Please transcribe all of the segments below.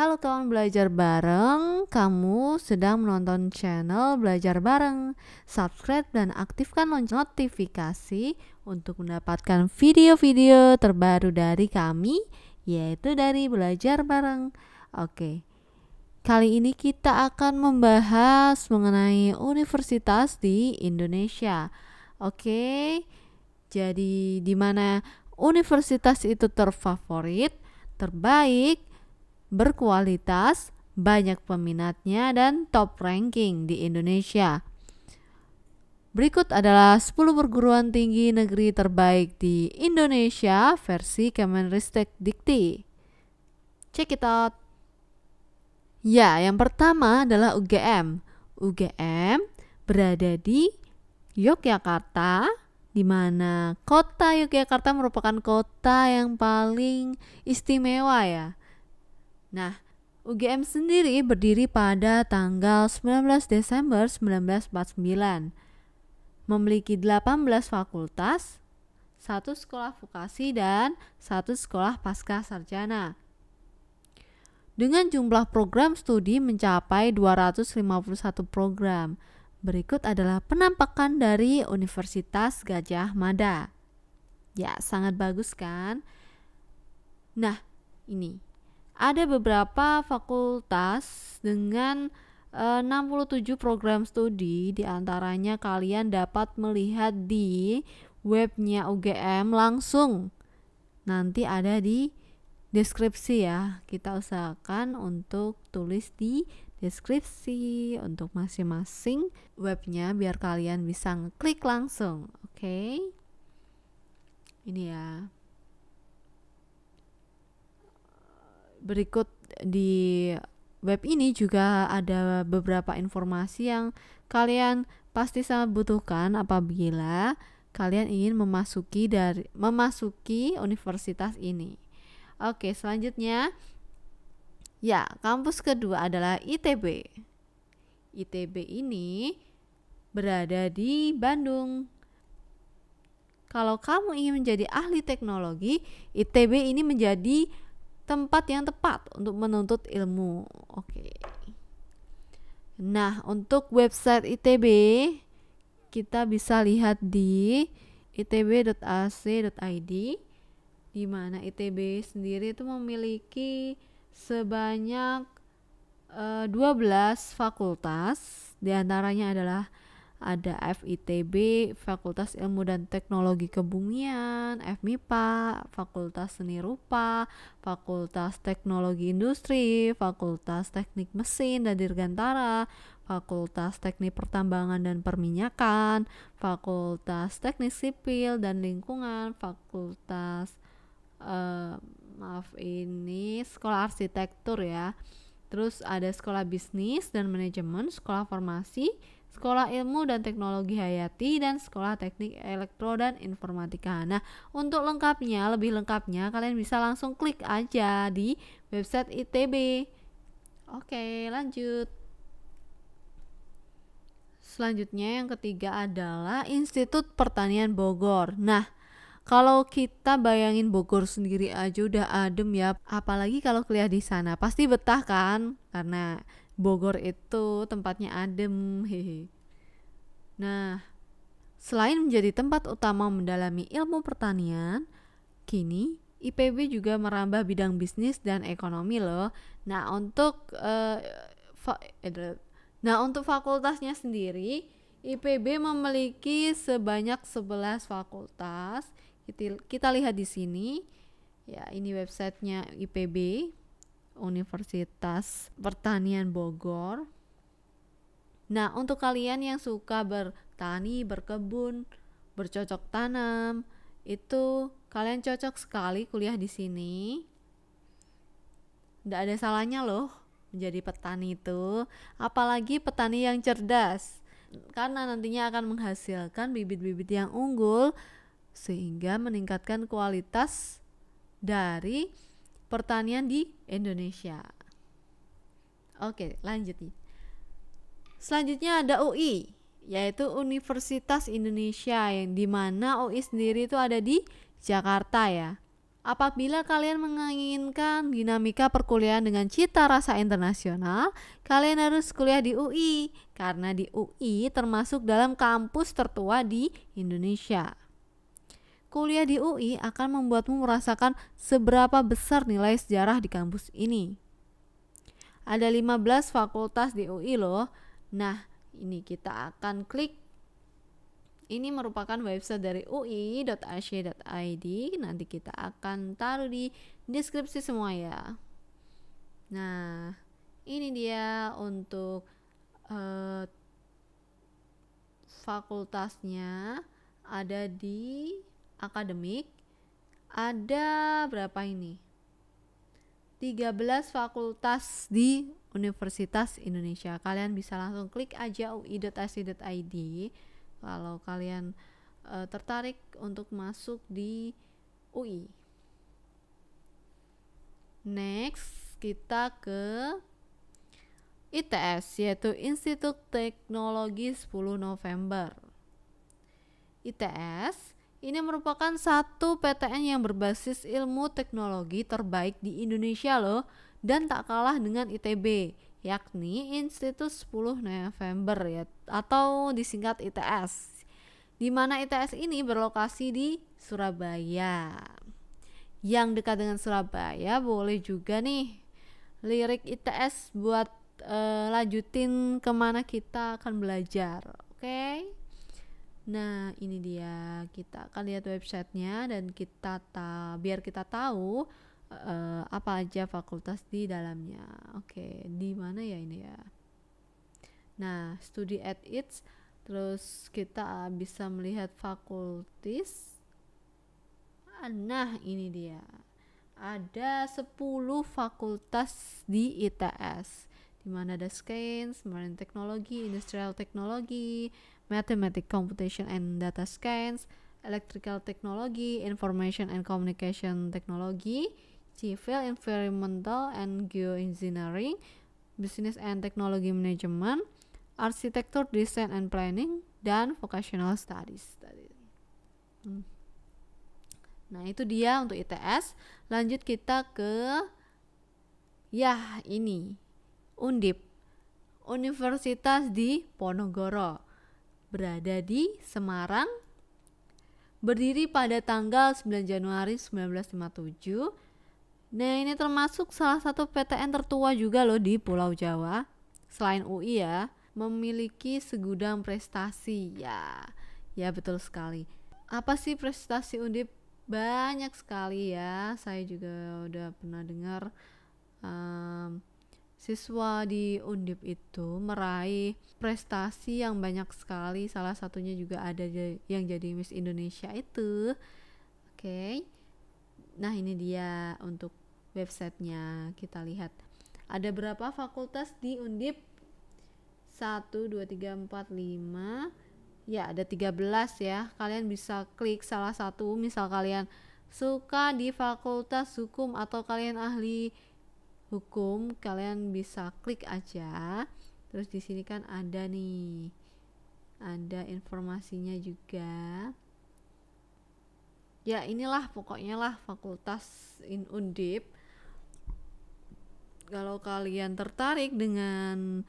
Halo kawan belajar bareng, kamu sedang menonton channel Belajar Bareng. Subscribe dan aktifkan lonceng notifikasi untuk mendapatkan video-video terbaru dari kami, yaitu dari Belajar Bareng. Oke, kali ini kita akan membahas mengenai universitas di Indonesia. Oke, jadi di mana universitas itu terfavorit, terbaik, berkualitas, banyak peminatnya, dan top ranking di Indonesia. Berikut adalah 10 perguruan tinggi negeri terbaik di Indonesia versi Kemenristek Dikti. Check it out. Ya, yang pertama adalah UGM. UGM berada di Yogyakarta, di mana kota Yogyakarta merupakan kota yang paling istimewa ya Nah, UGM sendiri berdiri pada tanggal 19 Desember 1949. Memiliki 18 fakultas, satu sekolah vokasi dan satu sekolah pasca sarjana. Dengan jumlah program studi mencapai 251 program. Berikut adalah penampakan dari Universitas Gajah Mada. Ya, sangat bagus kan? Nah, ini ada beberapa fakultas dengan 67 eh, program studi diantaranya kalian dapat melihat di webnya UGM langsung nanti ada di deskripsi ya kita usahakan untuk tulis di deskripsi untuk masing-masing webnya biar kalian bisa klik langsung oke okay? ini ya berikut di web ini juga ada beberapa informasi yang kalian pasti sangat butuhkan apabila kalian ingin memasuki dari memasuki universitas ini. Oke, selanjutnya ya, kampus kedua adalah ITB. ITB ini berada di Bandung. Kalau kamu ingin menjadi ahli teknologi, ITB ini menjadi tempat yang tepat untuk menuntut ilmu. Oke. Okay. Nah, untuk website ITB kita bisa lihat di itb.ac.id di mana ITB sendiri itu memiliki sebanyak e, eh, 12 fakultas, diantaranya adalah ada FITB Fakultas Ilmu dan Teknologi Kebumian, FMIPA, Fakultas Seni Rupa, Fakultas Teknologi Industri, Fakultas Teknik Mesin dan Dirgantara, Fakultas Teknik Pertambangan dan Perminyakan, Fakultas Teknik Sipil dan Lingkungan, Fakultas eh, maaf ini Sekolah Arsitektur ya. Terus ada Sekolah Bisnis dan Manajemen, Sekolah Farmasi, Sekolah Ilmu dan Teknologi Hayati dan Sekolah Teknik Elektro dan Informatika. Nah, untuk lengkapnya, lebih lengkapnya kalian bisa langsung klik aja di website ITB. Oke, lanjut. Selanjutnya yang ketiga adalah Institut Pertanian Bogor. Nah, kalau kita bayangin Bogor sendiri aja udah adem ya, apalagi kalau kuliah di sana pasti betah kan? Karena Bogor itu tempatnya adem, hehe. Nah, selain menjadi tempat utama mendalami ilmu pertanian, kini IPB juga merambah bidang bisnis dan ekonomi loh. Nah, untuk uh, nah untuk fakultasnya sendiri, IPB memiliki sebanyak 11 fakultas. kita lihat di sini. Ya, ini websitenya IPB. Universitas Pertanian Bogor. Nah, untuk kalian yang suka bertani, berkebun, bercocok tanam, itu kalian cocok sekali kuliah di sini. Tidak ada salahnya loh menjadi petani itu, apalagi petani yang cerdas. Karena nantinya akan menghasilkan bibit-bibit yang unggul sehingga meningkatkan kualitas dari pertanian di Indonesia. Oke, lanjut nih. Selanjutnya ada UI, yaitu Universitas Indonesia yang dimana UI sendiri itu ada di Jakarta ya. Apabila kalian menginginkan dinamika perkuliahan dengan cita rasa internasional, kalian harus kuliah di UI karena di UI termasuk dalam kampus tertua di Indonesia kuliah di UI akan membuatmu merasakan seberapa besar nilai sejarah di kampus ini. Ada 15 fakultas di UI loh. Nah, ini kita akan klik. Ini merupakan website dari ui.ac.id. Nanti kita akan taruh di deskripsi semua ya. Nah, ini dia untuk uh, fakultasnya ada di akademik ada berapa ini? 13 fakultas di Universitas Indonesia. Kalian bisa langsung klik aja ui.ac.id kalau kalian e, tertarik untuk masuk di UI. Next, kita ke ITS yaitu Institut Teknologi 10 November. ITS ini merupakan satu PTN yang berbasis ilmu teknologi terbaik di Indonesia loh dan tak kalah dengan ITB, yakni Institut 10 November ya atau disingkat ITS. Di mana ITS ini berlokasi di Surabaya. Yang dekat dengan Surabaya boleh juga nih lirik ITS buat e, lanjutin kemana kita akan belajar, oke? Okay? Nah, ini dia. Kita akan lihat websitenya dan kita ta biar kita tahu uh, apa aja fakultas di dalamnya. Oke, okay, di mana ya ini ya? Nah, studi at its terus kita bisa melihat fakultis. Nah, ini dia. Ada 10 fakultas di ITS di mana ada Science, Marine Technology, Industrial Technology, Mathematical computation and data science, electrical technology, information and communication technology, civil, environmental and geoengineering, business and technology management, arsitektur, design and planning, dan vocational studies. Hmm. Nah, itu dia untuk ITS. Lanjut kita ke ya ini Undip. Universitas di Ponorogo berada di Semarang, berdiri pada tanggal 9 Januari 1957. Nah, ini termasuk salah satu PTN tertua juga loh di Pulau Jawa. Selain UI ya, memiliki segudang prestasi ya. Ya, betul sekali. Apa sih prestasi Undip? Banyak sekali ya. Saya juga udah pernah dengar um, siswa di Undip itu meraih prestasi yang banyak sekali. Salah satunya juga ada yang jadi Miss Indonesia itu. Oke. Okay. Nah, ini dia untuk websitenya. Kita lihat. Ada berapa fakultas di Undip? 1, 2, 3, 4, 5. Ya, ada 13 ya. Kalian bisa klik salah satu. Misal kalian suka di fakultas hukum atau kalian ahli hukum kalian bisa klik aja terus di sini kan ada nih ada informasinya juga ya inilah pokoknya lah fakultas in undip kalau kalian tertarik dengan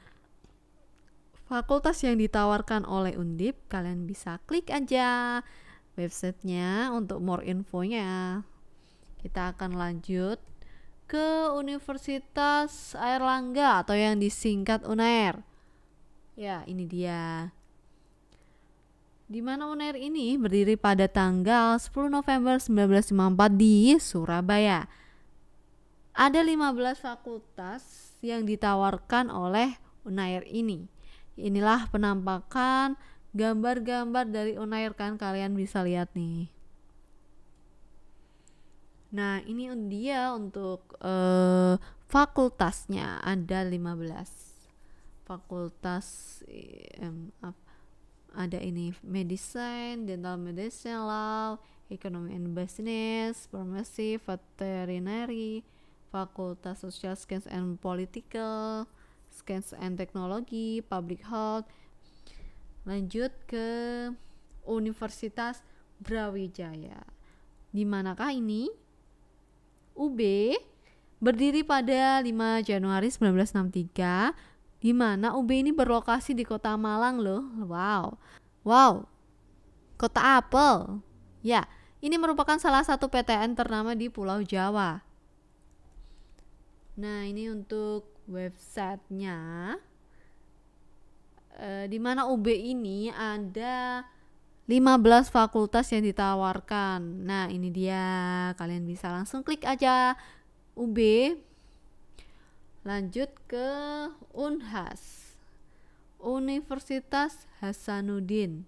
fakultas yang ditawarkan oleh undip kalian bisa klik aja websitenya untuk more infonya kita akan lanjut ke Universitas Air Langga atau yang disingkat UNAIR. Ya, ini dia. Di mana UNAIR ini berdiri pada tanggal 10 November 1954 di Surabaya. Ada 15 fakultas yang ditawarkan oleh UNAIR ini. Inilah penampakan gambar-gambar dari UNAIR kan kalian bisa lihat nih. Nah, ini dia untuk uh, fakultasnya ada 15. Fakultas um, ada ini medicine, dental medicine, law, economy and business, pharmacy, veterinary, fakultas social science and political, science and technology, public health. Lanjut ke Universitas Brawijaya. Di manakah ini? UB berdiri pada 5 Januari 1963 di mana UB ini berlokasi di kota Malang loh. Wow. Wow. Kota apel. Ya, ini merupakan salah satu PTN ternama di Pulau Jawa. Nah, ini untuk websitenya. E, di mana UB ini ada 15 fakultas yang ditawarkan. Nah, ini dia. Kalian bisa langsung klik aja UB. Lanjut ke Unhas. Universitas Hasanuddin.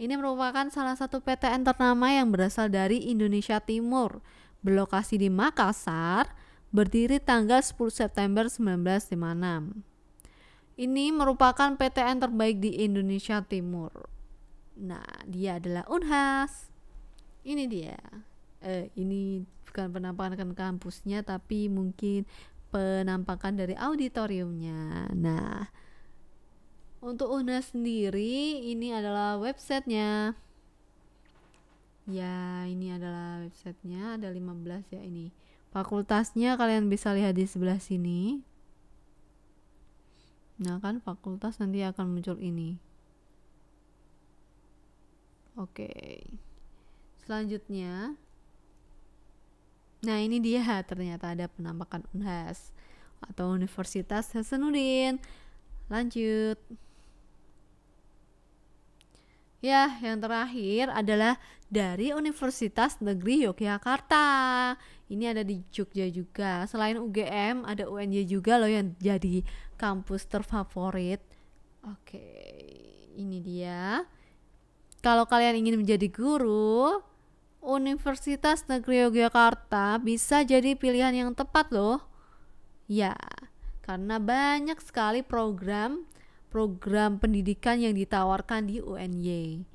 Ini merupakan salah satu PTN ternama yang berasal dari Indonesia Timur. Berlokasi di Makassar, berdiri tanggal 10 September 1956. Ini merupakan PTN terbaik di Indonesia Timur. Nah, dia adalah Unhas. Ini dia. Eh, ini bukan penampakan kampusnya tapi mungkin penampakan dari auditoriumnya. Nah, untuk Unhas sendiri ini adalah websitenya. Ya, ini adalah websitenya ada 15 ya ini. Fakultasnya kalian bisa lihat di sebelah sini. Nah, kan fakultas nanti akan muncul ini. Oke. Okay. Selanjutnya. Nah, ini dia ternyata ada penampakan Unhas atau Universitas Hasanuddin. Lanjut. Ya, yang terakhir adalah dari Universitas Negeri Yogyakarta. Ini ada di Jogja juga. Selain UGM, ada UNJ juga loh yang jadi kampus terfavorit. Oke, ini dia. Kalau kalian ingin menjadi guru, Universitas Negeri Yogyakarta bisa jadi pilihan yang tepat loh. Ya, karena banyak sekali program program pendidikan yang ditawarkan di UNY.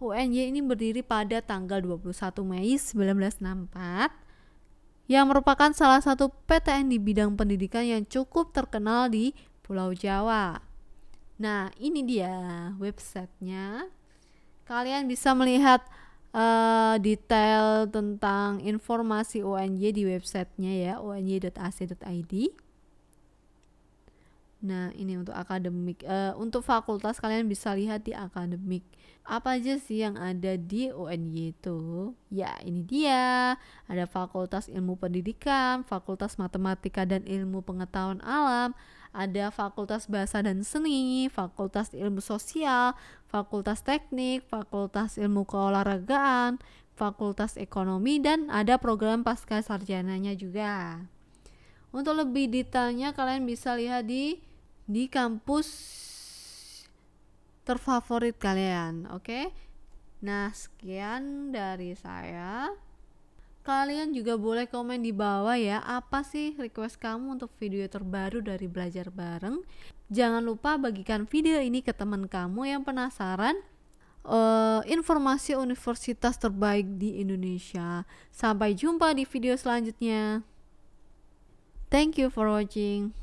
UNY ini berdiri pada tanggal 21 Mei 1964 yang merupakan salah satu PTN di bidang pendidikan yang cukup terkenal di Pulau Jawa. Nah, ini dia websitenya Kalian bisa melihat uh, detail tentang informasi UNJ di websitenya ya, unj.ac.id. Nah, ini untuk akademik. Uh, untuk fakultas kalian bisa lihat di akademik. Apa aja sih yang ada di UNY itu? Ya, ini dia. Ada Fakultas Ilmu Pendidikan, Fakultas Matematika dan Ilmu Pengetahuan Alam, ada Fakultas Bahasa dan Seni, Fakultas Ilmu Sosial, Fakultas Teknik, Fakultas Ilmu Keolahragaan, Fakultas Ekonomi dan ada program pasca sarjananya juga. Untuk lebih detailnya kalian bisa lihat di di kampus terfavorit kalian, oke? Okay? Nah, sekian dari saya kalian juga boleh komen di bawah ya apa sih request kamu untuk video terbaru dari belajar bareng jangan lupa bagikan video ini ke teman kamu yang penasaran uh, informasi universitas terbaik di Indonesia sampai jumpa di video selanjutnya thank you for watching